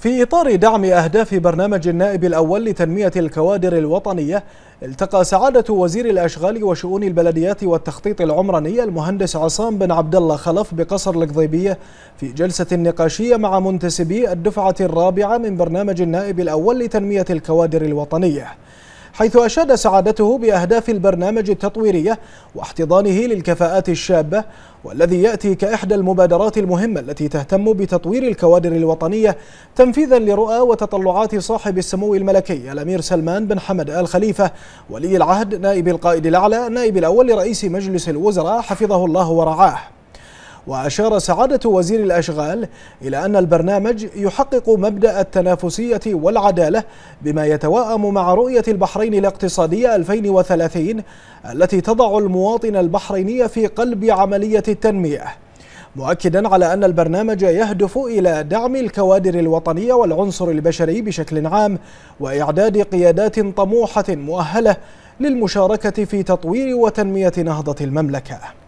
في إطار دعم أهداف برنامج النائب الأول لتنمية الكوادر الوطنية التقى سعادة وزير الأشغال وشؤون البلديات والتخطيط العمراني المهندس عصام بن عبد الله خلف بقصر القضيبية في جلسة نقاشية مع منتسبي الدفعة الرابعة من برنامج النائب الأول لتنمية الكوادر الوطنية حيث أشاد سعادته بأهداف البرنامج التطويرية واحتضانه للكفاءات الشابة والذي يأتي كإحدى المبادرات المهمة التي تهتم بتطوير الكوادر الوطنية تنفيذا لرؤى وتطلعات صاحب السمو الملكي الأمير سلمان بن حمد آل خليفة ولي العهد نائب القائد الأعلى نائب الأول لرئيس مجلس الوزراء حفظه الله ورعاه وأشار سعادة وزير الأشغال إلى أن البرنامج يحقق مبدأ التنافسية والعدالة بما يتواءم مع رؤية البحرين الاقتصادية 2030 التي تضع المواطن البحريني في قلب عملية التنمية مؤكدا على أن البرنامج يهدف إلى دعم الكوادر الوطنية والعنصر البشري بشكل عام وإعداد قيادات طموحة مؤهلة للمشاركة في تطوير وتنمية نهضة المملكة